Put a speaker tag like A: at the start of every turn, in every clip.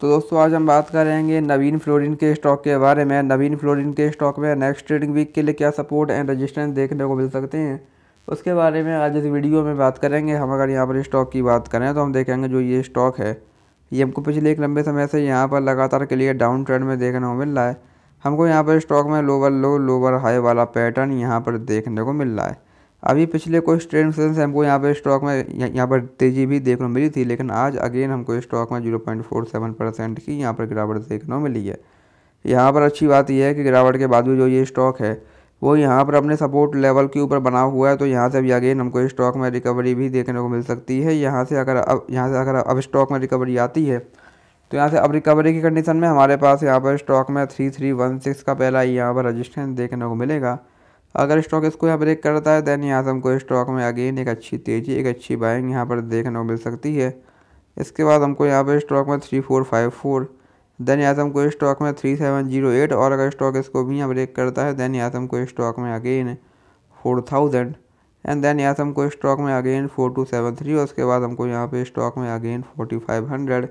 A: तो दोस्तों आज हम बात करेंगे नवीन फ्लोरिन के स्टॉक के बारे में नवीन फ्लोरिन के स्टॉक में नेक्स्ट ट्रेडिंग वीक के लिए क्या सपोर्ट एंड रजिस्टेंस देखने को मिल सकते हैं उसके बारे में आज इस वीडियो में बात करेंगे हम अगर यहाँ पर स्टॉक की बात करें तो हम देखेंगे जो ये स्टॉक है ये हमको पिछले एक लंबे समय से यहाँ पर लगातार के लिए डाउन ट्रेंड में देखने को मिल रहा है हमको यहाँ पर स्टॉक में लोअर लो लोअर हाई वाला पैटर्न यहाँ पर देखने को मिल रहा है अभी पिछले कुछ ट्रेंड से हमको यहाँ पर स्टॉक में यहाँ पर तेज़ी भी देखने को मिली थी लेकिन आज अगेन हमको स्टॉक में zero point four seven percent की यहाँ पर गिरावट देखने को मिली है यहाँ पर अच्छी बात यह है कि गिरावट के बाद भी जो ये स्टॉक है वो यहाँ पर अपने सपोर्ट लेवल के ऊपर बना हुआ है तो यहाँ से भी अगेन हमको स्टॉक में रिकवरी भी देखने को मिल सकती है यहाँ से अगर अब यहाँ से अगर अब स्टॉक में रिकवरी आती है तो यहाँ से अब रिकवरी की कंडीशन में हमारे पास यहाँ पर स्टॉक में थ्री थ्री वन सिक्स का पहला यहाँ पर रजिस्टेंस देखने को मिलेगा अगर स्टॉक इसको यहाँ ब्रेक करता है देन यहाँ से हमको स्टॉक में अगेन एक अच्छी तेज़ी एक अच्छी बाइंग यहाँ पर देखने को मिल सकती है इसके बाद हमको यहाँ पर स्टॉक में three four five four then यहाँ से हमको स्टॉक में थ्री सेवन जीरो एट और अगर स्टॉक इसको भी यहाँ ब्रेक करता है देन यहाँ से हमको स्टॉक में again four thousand and then यहाँ से हमको स्टॉक में again four two seven three और उसके बाद हमको यहाँ पर स्टॉक में अगेन फोर्टी फाइव हंड्रेड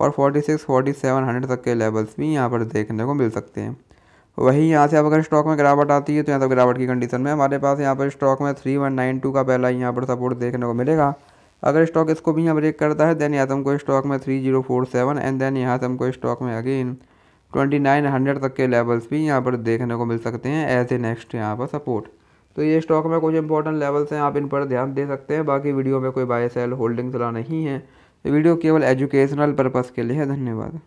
A: और forty six forty seven hundred तक के लेवल्स भी यहाँ पर देखने को मिल सकते हैं वहीं यहाँ से अब अगर स्टॉक में गिरावट आती है तो यहाँ तो गिरावट की कंडीशन में हमारे पास यहाँ पर स्टॉक में थ्री वन नाइन टू का पहला यहाँ पर सपोर्ट देखने को मिलेगा अगर स्टॉक इसको भी यहाँ ब्रेक करता है देन यहाँ से हमको स्टॉक में three zero four seven and then यहाँ से हमको स्टॉक में अगेन ट्वेंटी नाइन हंड्रेड तक के लेवल्स भी यहाँ पर देखने को मिल सकते हैं एज ए नेक्स्ट यहाँ पर सपोर्ट तो ये स्टॉक में कुछ इंपॉर्टेंट लेवल्स हैं आप इन पर ध्यान दे सकते हैं बाकी वीडियो में कोई बाय सेल होल्डिंग सलाह नहीं है वीडियो केवल एजुकेशनल पर्पज़ के लिए है धन्यवाद